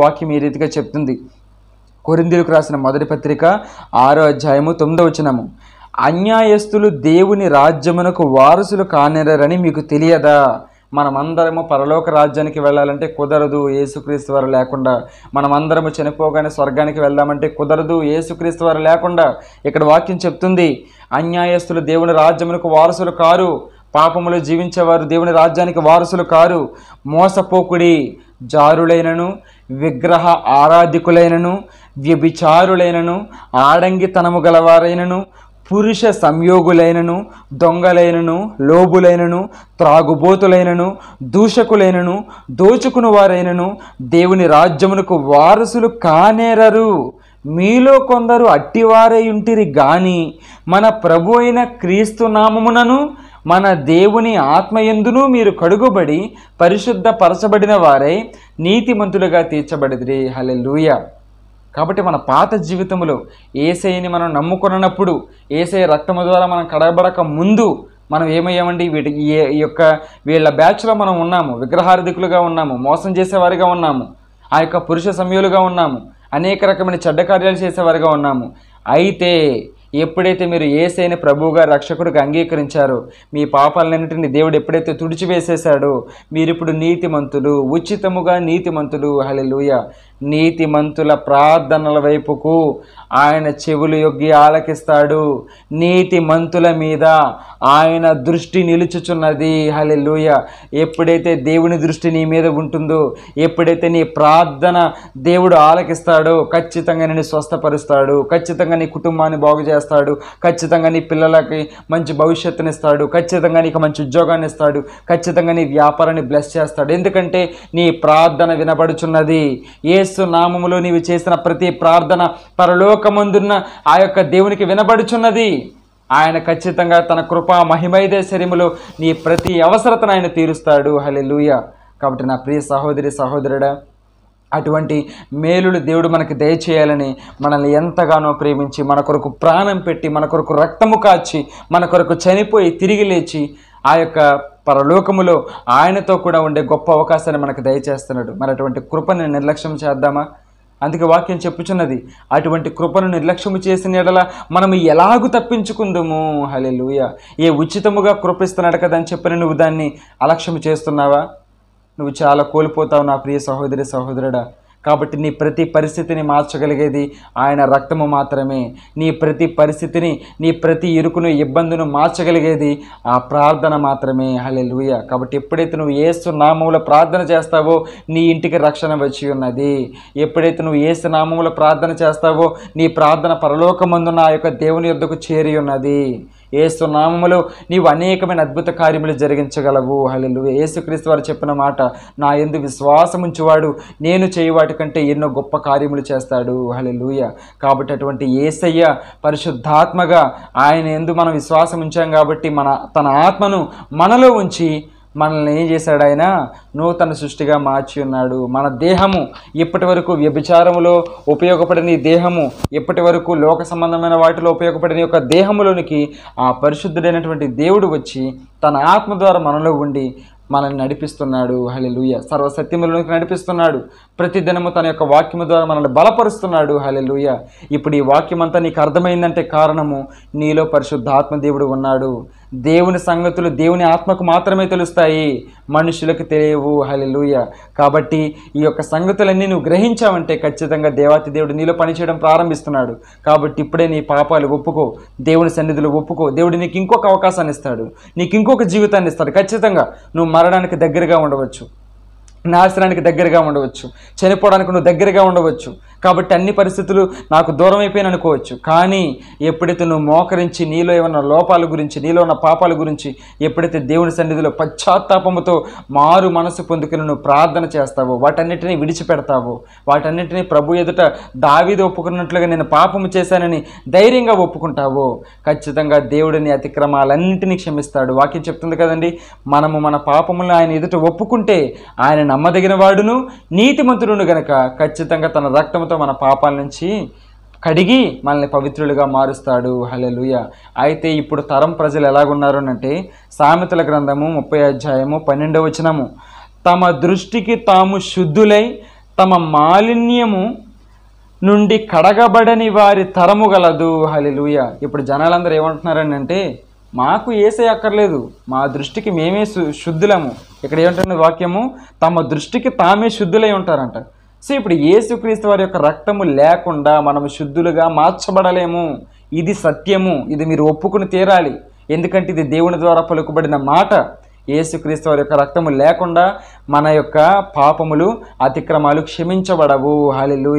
వాక్యం ఈ రీతిగా చెప్తుంది కొరిందీలకు రాసిన మొదటి పత్రిక ఆరో అధ్యాయము తొమ్మిదో వచనము అన్యాయస్తులు దేవుని రాజ్యమునకు వారసులు కానిరని మీకు తెలియదా మనమందరము పరలోక రాజ్యానికి వెళ్ళాలంటే కుదరదు ఏసుక్రీస్తు వారు లేకుండా మనమందరము చనిపోగానే స్వర్గానికి వెళ్దామంటే కుదరదు ఏసుక్రీస్తు వారు లేకుండా ఇక్కడ వాక్యం చెప్తుంది అన్యాయస్తులు దేవుని రాజ్యమునకు వారసులు కారు పాపములు జీవించేవారు దేవుని రాజ్యానికి వారసులు కారు మోసపోకుడి జారులైనను విగ్రహ ఆరాధికులైనను వ్యభిచారులైనను ఆడంగితనము గలవారైనను పురుష సంయోగులైనను దొంగలైనను లోబులైనను త్రాగుబోతులైనను దూషకులైనను దోచుకుని వారైనను దేవుని రాజ్యమునకు వారసులు కానేరరు మీలో కొందరు అట్టివారై ఉంటిరి గాని మన ప్రభు అయిన క్రీస్తు నామమునను మన దేవుని ఆత్మయందునూ మీరు కడుగుబడి పరిశుద్ధ పరచబడిన వారై నీతిమంతులుగా తీర్చబడిదిరి హలెలుయ కాబట్టి మన పాత జీవితంలో ఏసైని మనం నమ్ముకున్నప్పుడు ఏసై రక్తము ద్వారా మనం కడబడక ముందు మనం ఏమయ్యామండి వీటి ఈ యొక్క వీళ్ళ బ్యాచ్లో మనం ఉన్నాము విగ్రహార్థికులుగా ఉన్నాము మోసం చేసేవారిగా ఉన్నాము ఆ యొక్క పురుష సమయులుగా ఉన్నాము అనేక రకమైన చెడ్డ కార్యాలు చేసేవారిగా ఉన్నాము అయితే ఎప్పుడైతే మీరు ఏసైన ప్రభువుగా రక్షకుడికి అంగీకరించారో మీ పాపాలన్నింటిని దేవుడు ఎప్పుడైతే తుడిచివేసేశాడో మీరిప్పుడు నీతిమంతులు ఉచితముగా నీతిమంతులు హలెలుయ నీతిమంతుల ప్రార్థనల వైపుకు ఆయన చెవులు యొగ్గి ఆలకిస్తాడు నీతిమంతుల మీద ఆయన దృష్టి నిలుచుచున్నది హలెలుయ ఎప్పుడైతే దేవుని దృష్టి నీ మీద ఉంటుందో ఎప్పుడైతే నీ ప్రార్థన దేవుడు ఆలకిస్తాడో ఖచ్చితంగా నేను స్వస్థపరుస్తాడు ఖచ్చితంగా నీ కుటుంబాన్ని బాగు చేస్తాడు ఖచ్చితంగా నీ పిల్లలకి మంచి భవిష్యత్తునిస్తాడు ఖచ్చితంగా నీకు మంచి ఉద్యోగాన్ని ఇస్తాడు ఖచ్చితంగా నీ వ్యాపారాన్ని బ్లెస్ చేస్తాడు ఎందుకంటే నీ ప్రార్థన వినబడుచున్నది ఏ యేసు నామములో నీవు చేసిన ప్రతి ప్రార్థన పరలోకముందున్న ఆ యొక్క దేవునికి వినబడుచున్నది ఆయన ఖచ్చితంగా తన కృపా మహిమైదే శరీములో నీ ప్రతి అవసరతను ఆయన తీరుస్తాడు హలెలుయ కాబట్టి నా ప్రియ సహోదరి సహోదరుడా అటువంటి మేలులు దేవుడు మనకి దయచేయాలని మనల్ని ఎంతగానో ప్రేమించి మన కొరకు ప్రాణం పెట్టి మన కొరకు రక్తము కాచి మన కొరకు చనిపోయి తిరిగి లేచి ఆ యొక్క పరలోకములో ఆయనతో కూడా ఉండే గొప్ప అవకాశాన్ని మనకు దయచేస్తున్నాడు మరి అటువంటి కృపను నిర్లక్ష్యం చేద్దామా అందుకే వాక్యం చెప్పుచున్నది అటువంటి కృపను నిర్లక్ష్యము చేసిన ఎడల మనము ఎలాగూ తప్పించుకుందాము హలే లూయ ఏ ఉచితముగా కృపిస్తున్నాడు కదా అని చెప్పిన నువ్వు దాన్ని అలక్ష్యము చేస్తున్నావా నువ్వు చాలా కోల్పోతావు నా ప్రియ సహోదరి సహోదరుడా కాబట్టి నీ ప్రతి పరిస్థితిని మార్చగలిగేది ఆయన రక్తము మాత్రమే నీ ప్రతి పరిస్థితిని నీ ప్రతి ఇరుకును ఇబ్బందును మార్చగలిగేది ఆ ప్రార్థన మాత్రమే హలే లూయ కాబట్టి ఎప్పుడైతే నువ్వు ఏసు నామంలో ప్రార్థన చేస్తావో నీ ఇంటికి రక్షణ వచ్చి ఉన్నది ఎప్పుడైతే నువ్వు ఏసు నామంలో ప్రార్థన చేస్తావో నీ ప్రార్థన పరలోకమందున ఆ యొక్క దేవుని యొద్దకు చేరి ఉన్నది ఏసు నామములో నీవు అనేకమైన అద్భుత కార్యములు జరిగించగలవు హలెలు ఏసుక్రీస్తు వారు చెప్పిన మాట నా ఎందు విశ్వాసం ఉంచువాడు నేను చేయవాటి కంటే ఎన్నో గొప్ప కార్యములు చేస్తాడు హలలుయ కాబట్టి అటువంటి ఏసయ్య పరిశుద్ధాత్మగా ఆయన ఎందు మనం విశ్వాసం ఉంచాం కాబట్టి మన తన ఆత్మను మనలో ఉంచి మనల్ని ఏం చేశాడు ఆయన నూతన సృష్టిగా మార్చి ఉన్నాడు మన దేహము ఇప్పటి వరకు వ్యభిచారములో ఉపయోగపడని దేహము ఇప్పటి వరకు లోక సంబంధమైన వాటిలో ఉపయోగపడని యొక్క దేహములోనికి ఆ పరిశుద్ధుడైనటువంటి దేవుడు వచ్చి తన ఆత్మ ద్వారా మనలో ఉండి మనల్ని నడిపిస్తున్నాడు హలెలుయ సర్వసత్యములోనికి నడిపిస్తున్నాడు ప్రతిదినము తన యొక్క వాక్యము ద్వారా మనల్ని బలపరుస్తున్నాడు హలెలుయ ఇప్పుడు ఈ వాక్యం అంతా నీకు అర్థమైందంటే కారణము నీలో పరిశుద్ధాత్మ దేవుడు ఉన్నాడు దేవుని సంగతులు దేవుని ఆత్మకు మాత్రమే తెలుస్తాయి మనుషులకు తెలియవు హలెలుయ కాబట్టి ఈ యొక్క సంగతులన్నీ నువ్వు గ్రహించావంటే ఖచ్చితంగా దేవాతి దేవుడు నీలో పనిచేయడం ప్రారంభిస్తున్నాడు కాబట్టి ఇప్పుడే నీ పాపాలు ఒప్పుకో దేవుని సన్నిధులు ఒప్పుకో దేవుడు నీకు ఇంకొక అవకాశాన్ని ఇస్తాడు నీకు ఇంకొక జీవితాన్ని ఇస్తాడు ఖచ్చితంగా నువ్వు మరణానికి దగ్గరగా ఉండవచ్చు నాశనానికి దగ్గరగా ఉండవచ్చు చనిపోవడానికి నువ్వు దగ్గరగా ఉండవచ్చు కాబట్టి అన్ని పరిస్థితులు నాకు దూరం అయిపోయాను అనుకోవచ్చు కానీ ఎప్పుడైతే నువ్వు మోకరించి నీలో ఏమైనా లోపాల గురించి నీలో ఉన్న పాపాల గురించి ఎప్పుడైతే దేవుని సన్నిధిలో పశ్చాత్తాపముతో మారు మనసు పొందుకుని నువ్వు ప్రార్థన చేస్తావో వాటన్నిటినీ విడిచిపెడతావో వాటన్నిటినీ ప్రభు ఎదుట దావీది ఒప్పుకున్నట్లుగా నేను పాపము చేశానని ధైర్యంగా ఒప్పుకుంటావో ఖచ్చితంగా దేవుడిని అతిక్రమాలన్నింటినీ క్షమిస్తాడు వాక్యం చెప్తుంది కదండి మనము మన పాపములను ఆయన ఎదుట ఒప్పుకుంటే ఆయన నమ్మదగిన వాడును నీతిమంతుడును గనక ఖచ్చితంగా తన రక్తముతో రక్తంతో మన పాపాల నుంచి కడిగి మనల్ని పవిత్రులుగా మారుస్తాడు హలెలుయ అయితే ఇప్పుడు తరం ప్రజలు ఎలాగున్నారంటే సామెతల గ్రంథము ముప్పై అధ్యాయము పన్నెండవ వచనము తమ దృష్టికి తాము శుద్ధులై తమ మాలిన్యము నుండి కడగబడని వారి తరము గలదు హలిలుయ ఇప్పుడు జనాలందరూ ఏమంటున్నారని అంటే మాకు ఏసే అక్కర్లేదు మా దృష్టికి మేమే శుద్ధులము ఇక్కడ ఏమంటున్న వాక్యము తమ దృష్టికి తామే శుద్ధులై ఉంటారంట సో ఇప్పుడు యేసుక్రీస్తు వారి యొక్క రక్తము లేకుండా మనం శుద్ధులుగా మార్చబడలేము ఇది సత్యము ఇది మీరు ఒప్పుకుని తీరాలి ఎందుకంటే ఇది దేవుని ద్వారా పలుకుబడిన మాట యేసుక్రీస్తు వారి యొక్క రక్తము లేకుండా మన యొక్క పాపములు అతిక్రమాలు క్షమించబడవు హాలిలు